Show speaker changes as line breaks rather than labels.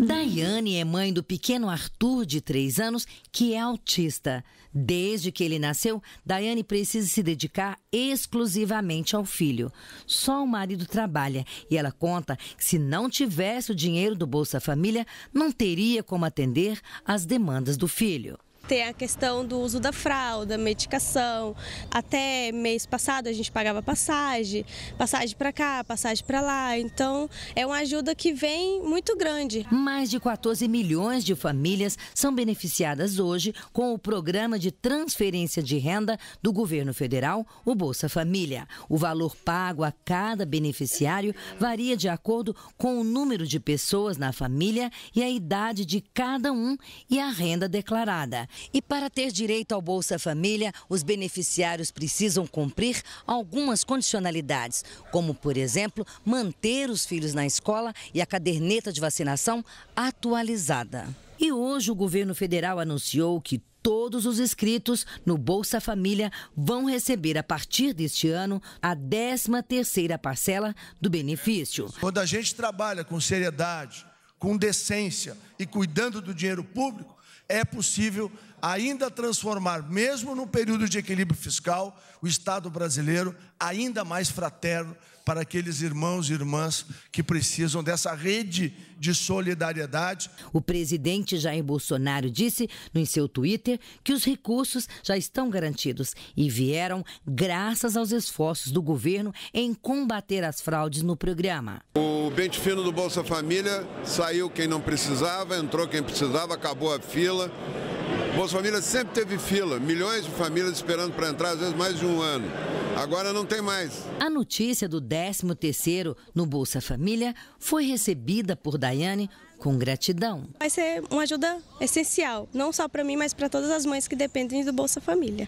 Daiane é mãe do pequeno Arthur, de 3 anos, que é autista. Desde que ele nasceu, Daiane precisa se dedicar exclusivamente ao filho. Só o marido trabalha e ela conta que, se não tivesse o dinheiro do Bolsa Família, não teria como atender às demandas do filho.
Tem a questão do uso da fralda, medicação. Até mês passado a gente pagava passagem, passagem para cá, passagem para lá. Então é uma ajuda que vem muito grande.
Mais de 14 milhões de famílias são beneficiadas hoje com o programa de transferência de renda do governo federal, o Bolsa Família. O valor pago a cada beneficiário varia de acordo com o número de pessoas na família e a idade de cada um e a renda declarada. E para ter direito ao Bolsa Família, os beneficiários precisam cumprir algumas condicionalidades, como, por exemplo, manter os filhos na escola e a caderneta de vacinação atualizada. E hoje o governo federal anunciou que todos os inscritos no Bolsa Família vão receber a partir deste ano a 13ª parcela do benefício.
Quando a gente trabalha com seriedade, com decência e cuidando do dinheiro público, é possível ainda transformar, mesmo no período de equilíbrio fiscal, o Estado brasileiro ainda mais fraterno para aqueles irmãos e irmãs que precisam dessa rede de
solidariedade. O presidente Jair Bolsonaro disse no seu Twitter que os recursos já estão garantidos e vieram graças aos esforços do governo em combater as fraudes no programa.
O bem fino do Bolsa Família saiu quem não precisava, entrou quem precisava, acabou a fila. Bolsa Família sempre teve fila, milhões de famílias esperando para entrar, às vezes mais de um ano. Agora não tem mais.
A notícia do 13º no Bolsa Família foi recebida por Daiane com gratidão.
Vai ser uma ajuda essencial, não só para mim, mas para todas as mães que dependem do Bolsa Família.